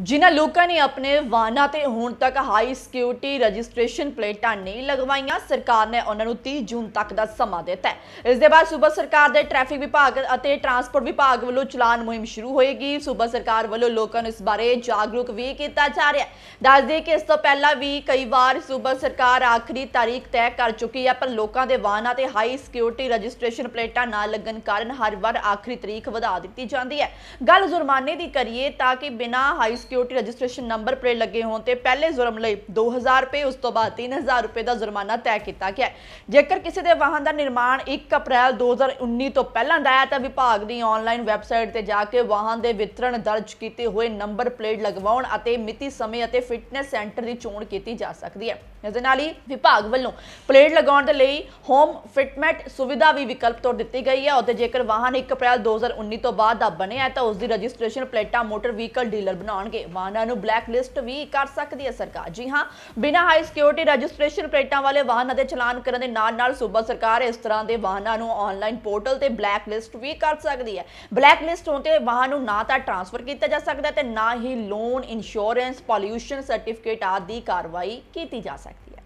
ਜਿਨ੍ਹਾਂ ਲੋਕਾਂ ਨੇ ਆਪਣੇ ਵਾਹਨਾਂ ਤੇ ਹੁਣ ਤੱਕ ਹਾਈ ਸਿਕਿਉਰਿਟੀ ਰਜਿਸਟ੍ਰੇਸ਼ਨ ਪਲੇਟਾਂ ਨਹੀਂ ਲਗਵਾਈਆਂ ਸਰਕਾਰ ਨੇ ਉਹਨਾਂ ਨੂੰ 30 ਜੂਨ ਤੱਕ ਦਾ ਸਮਾਂ ਦਿੱਤਾ ਹੈ ਇਸ ਦੇ ਬਾਅਦ ਸੂਬਾ ਸਰਕਾਰ ਦੇ ਟ੍ਰੈਫਿਕ ਵਿਭਾਗ ਅਤੇ ਟਰਾਂਸਪੋਰਟ ਵਿਭਾਗ ਵੱਲੋਂ ਚਲਾਨ ਮੁਹਿੰਮ ਸ਼ੁਰੂ ਹੋਏਗੀ ਸੂਬਾ ਸਰਕਾਰ ਵੱਲੋਂ ਲੋਕਾਂ ਨੂੰ ਇਸ ਬਾਰੇ ਜਾਗਰੂਕ ਵੀ ਕੀਤਾ ਜਾ ਰਿਹਾ ਹੈ ਦੱਸ ਦੇ ਕਿ ਇਸ ਤੋਂ ਪਹਿਲਾਂ ਵੀ ਕਈ ਵਾਰ ਸੂਬਾ ਸਰਕਾਰ ਆਖਰੀ ਤਾਰੀਖ ਤੈਅ ਕਰ ਚੁੱਕੀ ਹੈ ਪਰ ਲੋਕਾਂ ਦੇ ਵਾਹਨਾਂ ਤੇ ਹਾਈ ਸਿਕਿਉਰਿਟੀ ਰਜਿਸਟ੍ਰੇਸ਼ਨ ਪਲੇਟਾਂ ਨਾ ਲੱਗਣ ਕਾਰਨ ਹਰ ਵਾਰ ਆਖਰੀ ਤਾਰੀਖ ਵਧਾ ਦਿੱਤੀ ਜਾਂਦੀ ਹੈ ਗੱਲ ਜੁਰਮਾਨੇ ਦੀ ਕਰੀਏ ਤਾਂ ਕਿ ਬਿਨਾਂ high security registration number plate ਲੱਗੇ ਹੋਣ ਤੇ ਪਹਿਲੇ ਜ਼ੁਰਮ ਲਈ 2000 ਰੁਪਏ ਉਸ ਤੋਂ ਬਾਅਦ 3000 ਰੁਪਏ ਦਾ ਜੁਰਮਾਨਾ ਤੈਅ ਕੀਤਾ ਗਿਆ ਜੇਕਰ ਕਿਸੇ ਦੇ ਵਾਹਨ ਦਾ ਨਿਰਮਾਣ 1 ਅਪ੍ਰੈਲ 2019 ਤੋਂ ਪਹਿਲਾਂ ਦਾ ਹੈ ਤਾਂ ਵਿਭਾਗ ਦੀ ਆਨਲਾਈਨ ਵੈਬਸਾਈਟ ਤੇ ਜਾ ਕੇ ਵਾਹਨ ਦੇ ਵਿਤਰਣ ਦਰਜ ਕੀਤੇ ਹੋਏ ਨੰਬਰ ਪਲੇਟ ਲਗਵਾਉਣ ਅਤੇ ਮਿਤੀ ਸਮੇਂ ਅਤੇ ਫਿਟਨੈਸ ਸੈਂਟਰ ਦੀ ਚੋਣ ਕੀਤੀ ਜਾ ਸਕਦੀ ਹੈ ਇਸ ਦੇ ਨਾਲ ਹੀ ਵਿਭਾਗ ਵੱਲੋਂ ਪਲੇਟ ਲਗਾਉਣ ਦੇ ਲਈ ਹੋਮ ਫਿਟਮੈਂਟ ਸੁਵਿਧਾ ਵੀ ਵਿਕਲਪ ਤੌਰ ਦਿੱਤੀ ਗਈ ਹੈ ਅਤੇ ਜੇਕਰ ਵਾਹਨ 1 ਅਪ੍ਰੈਲ 2019 ਤੋਂ ਬਾਅਦ ਦਾ ਬਣਿਆ ਹੈ ਤਾਂ ਉਸ ਦੀ ਰਜਿਸਟ੍ਰੇਸ਼ਨ ਪਲੇਟਾਂ ਮੋਟਰ ਵਹੀਕਲ ਡੀਲਰ ਬਣਾਉਣ ਹੋਣਗੇ ਵਾਹਨਾਂ ਨੂੰ ਬਲੈਕ ਲਿਸਟ ਵੀ ਕਰ ਸਕਦੀ ਹੈ ਸਰਕਾਰ ਜੀ ਹਾਂ ਬਿਨਾਂ ਹਾਈ ਸਿਕਿਉਰਿਟੀ ਰਜਿਸਟ੍ਰੇਸ਼ਨ ਪਲੇਟਾਂ ਵਾਲੇ ਵਾਹਨਾਂ ਦੇ ਚਲਾਨ ਕਰਨ ਦੇ ਨਾਲ ਨਾਲ ਸੂਬਾ ਸਰਕਾਰ ਇਸ ਤਰ੍ਹਾਂ ਦੇ ਵਾਹਨਾਂ ਨੂੰ ਆਨਲਾਈਨ ਪੋਰਟਲ ਤੇ ਬਲੈਕ ਲਿਸਟ ਵੀ ਕਰ ਸਕਦੀ ਹੈ ਬਲੈਕ ਲਿਸਟ ਹੋਣ ਤੇ ਵਾਹਨ ਨੂੰ ਨਾ ਤਾਂ ਟ੍ਰਾਂਸਫਰ ਕੀਤਾ ਜਾ ਸਕਦਾ ਤੇ ਨਾ ਹੀ ਲੋਨ ਇੰਸ਼ੋਰੈਂਸ ਪੋਲਿਊਸ਼ਨ ਸਰਟੀਫਿਕੇਟ ਆਦਿ ਕਾਰਵਾਈ ਕੀਤੀ ਜਾ ਸਕਦੀ ਹੈ